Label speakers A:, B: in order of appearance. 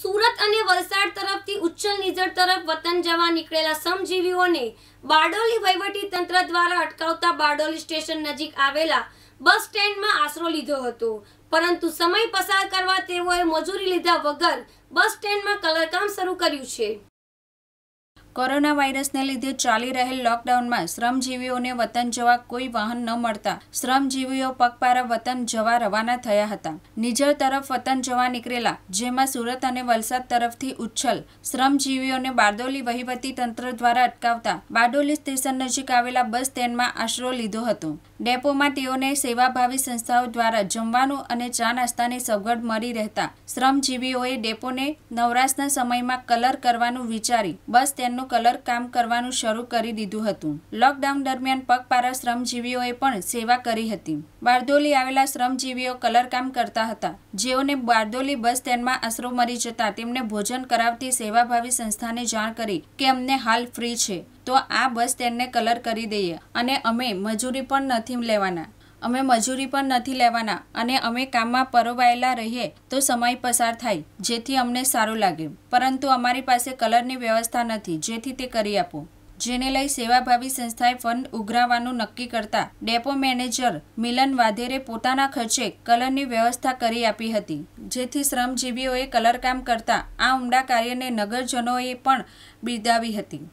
A: સુરત અને વલસાડ તરફથી ઉચ્ચલ નિઝર તરફ વતન જવા નીકળેલા સમજીવીઓને બારડોલી વહીવટી તંત્ર દ્વારા અટકાવતા બારડોલી સ્ટેશન નજીક આવેલા બસ સ્ટેન્ડમાં આશરો લીધો હતો પરંતુ સમય પસાર કરવા તેઓએ મજૂરી લીધા વગર બસ સ્ટેન્ડમાં કલરકામ શરૂ કર્યું છે
B: કોરોના વાયરસને લીધે ચાલી રહેલ લોકડાઉનમાં શ્રમજીવીઓને વતન જવા કોઈ વાહન ન મળતા શ્રમજીવીઓ પગપારા વતન જવા રવાના થયા હતા નિજર તરફ વતન જવા નીકળેલા જેમાં સુરત અને વલસાડ તરફથી ઉચ્છલ શ્રમજીવીઓને બારડોલી વહીવટી તંત્ર દ્વારા અટકાવતા બારડોલી સ્ટેશન નજીક આવેલા બસ સ્ટેન્ડમાં આશરો લીધો હતો ડેપોમાં તેઓને સેવાભાવી સંસ્થાઓ દ્વારા જમવાનું અને ચા નાસ્તાની સગવડ મળી રહેતા શ્રમજીવીઓએ ડેપોને નવરાશના સમયમાં કલર કરવાનું વિચારી બસ સ્ટેન્ડનું કલર કામ કરવાનું શરૂ કરી દીધું હતું લોકડાઉન દરમિયાન પગપારા શ્રમજીવીઓએ પણ સેવા કરી હતી બારડોલી આવેલા શ્રમજીવીઓ કલરકામ કરતા હતા જેઓને બારડોલી બસ સ્ટેન્ડમાં આશરો મરી જતા તેમને ભોજન કરાવતી સેવાભાવી સંસ્થાને જાણ કરી કે અમને હાલ ફ્રી છે તો આ બસ સ્ટેન્ડને કલર કરી દઈએ અને અમે મજૂરી પણ નથી લેવાના અમે મજૂરી પણ નથી લેવાના અને અમે કામમાં પરોવાયેલા રહીએ તો સમય પસાર થાય જેથી અમને સારું લાગે પરંતુ અમારી પાસે કલરની વ્યવસ્થા નથી જેથી તે કરી આપો જેને લઈ સેવાભાવી સંસ્થાએ ફંડ ઉઘરાવવાનું નક્કી કરતા ડેપો મેનેજર મિલન વાધેરે પોતાના ખર્ચે કલરની વ્યવસ્થા કરી આપી હતી જેથી શ્રમજીવીઓએ કલરકામ કરતા આ ઉમદા કાર્યને નગરજનોએ પણ બિરદાવી હતી